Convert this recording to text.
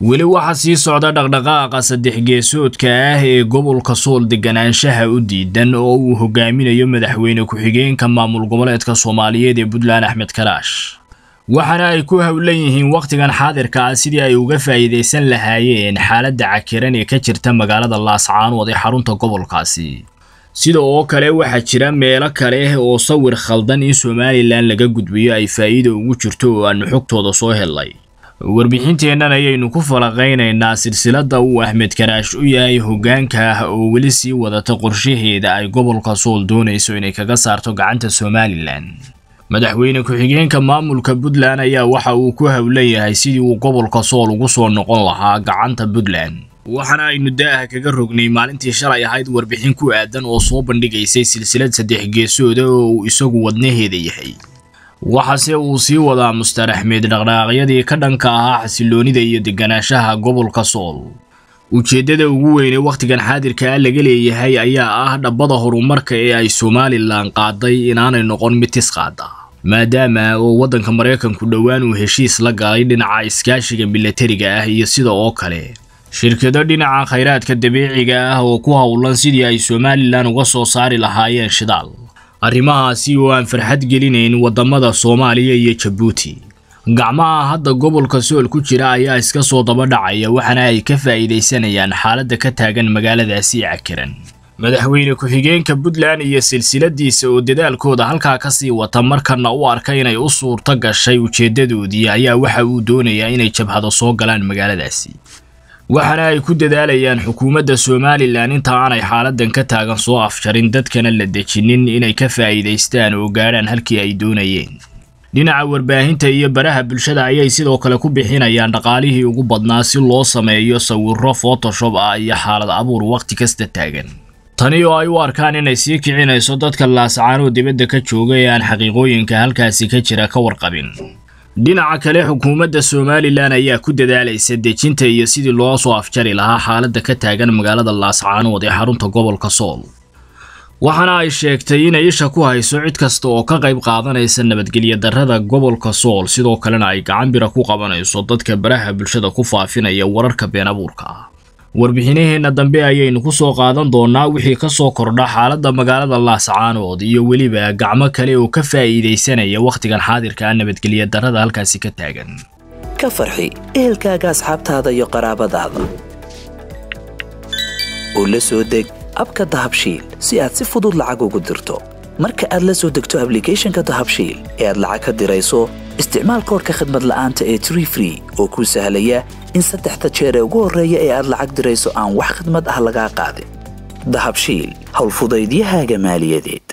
weli waxaa sii socda dhaqdhaqaaqa saddex geesoodka ah ee gobolka sool deganaanshaha u diidan oo uu hogaaminayo madaxweyne ku-xigeenka maamul goboleedka soomaaliyeed ee puntland axmed karaash waxaana ay ku howlan yihiin wakhtigan xaadirka ah sidii ay uga faa'iidaysan lahaayeen xaaladda cakiran ee ka jirta magaalada laascaanood ee xarunta gobolkaasi sida oo kale waxaa jira meelo kale oo sawir khaldan in somalilan laga gudbiyo ay faa'iida ugu jirto oo aanu xogtooda soo hellay warbixinteennan ayaynu ku falaqaynaynaa silsiladda uu axmed karaash u yahay hoggaanka ah oo weli sii wadata qorshaheeda ay gobolka sool doonayso inay kaga saarto gacanta somalilan madaxweyne ku-xigeenka maamulka puntland ayaa waxa uu ku howlan yahay sidii uu gobolka sool ugu soo noqon lahaa gacanta puntland waxaana aynu daaha kaga rognay maalintii shalay ahayd warbixin ku aadan oo soo bandhigaysay silsilad saddex geesooda ah oo uu isagu wadnaheeda yahay waxaase uu sii wadaa mustaar axmeed dhaqdhaaqyadii ka dhanka ahaa xasiloonida iyo deganaanshaha gobolka sool ujeeddada ugu weyne wakhtigan xaadirka xaadirkaa ah laga leeyahay ayaa ah dhabbada horumarka ee ay somalilan qaaday inaanay noqon mid tisqaada maadaama oo waddanka maraykanku dhowaan uu heshiis la galay dhinaca iskaashiga milatariga ah iyo sida oo kale shirkado dhinaca khayraadka dabiiciga ah oo ku howlan sidii ay somalilan uga soo saari lahaayeen shidaal arrimahaasi oo aan farxad gelinayn waddamada soomaaliya iyo jabuuti gacmaha hadda gobolka sool ku jira ayaa iska soo daba dhacaya waxaana ay ka faa'iidaysanayaan xaaladda ka taagan magaaladaasi cakiran madaxweyne ku-xigeenka puntland iyo silsiladiisa oo dadaalkooda halkaa ka sii wata markanna u arka inay u suurto gashay ujeeddadoodii ayaa waxa uu doonayaa inay jabhado soo galaan magaaladaasi waxaana ay ku dadaalayaan xukuumadda somalilan inta aanay xaaladan ka taagan soo afjarin dadkana la dejinin inay ka faa'iidaystaan oo gaadhaan halkii ay doonayeen dhinaca warbaahinta iyo baraha bulshada ayay sidoo kale ku bixinayaan dhaqaalihii ugu badnaa si loo sameeyo sawirro fotoshop ah iyo xaalad abuur wakhti kasta taagan tani oo ay u arkaan inay sii kicinayso dadka laascaanoo dibadda ka jooga ee aan xaqiiqooyinka halkaasi ka jira ka warqabin dhinaca kale xukuumadda somalilan ayaa ku dadaalaysa dejinta iyo sidii loo soo afjari lahaa xaaladda ka taagan magaalada laascaanood ee xarunta gobolka sool waxaana ay sheegtay inay isha ku hayso cid kasta oo ka qayb qaadanaysa nabadgelya darrada gobolka sool sidoo kalena ay gacanbira ku qabanayso dadka baraha bulshada ku faafinaya wararka been abuurka ah warbixinaheenna dambe ayaynu ku soo qaadan doonnaa wixii ka soo kordha xaaladda magaalada laascaanood iyo weliba gacmo kale oo ka faa'iidaysanaya wakhtigan xaadirka nabadgelya darada halkaasi ka taagan ka farxi ehelkaaga asxaabtaada iyo qaraabadaada oo la soo deg abka dahabshiil si aad si fudud lacag ugu dirto marka aad la soo degto ablicathonka dahabshiil ee aad lacag ka dirayso isticmaal koorka khadmad la'aanta ee tree free oo kuu sahlaya in saddexda jeer ee ugu horreeya ee aad lacag dirayso aan wax khadmad ah lagaa qaadin dahabshiil howlfudaydiyahaaga maaliyadeed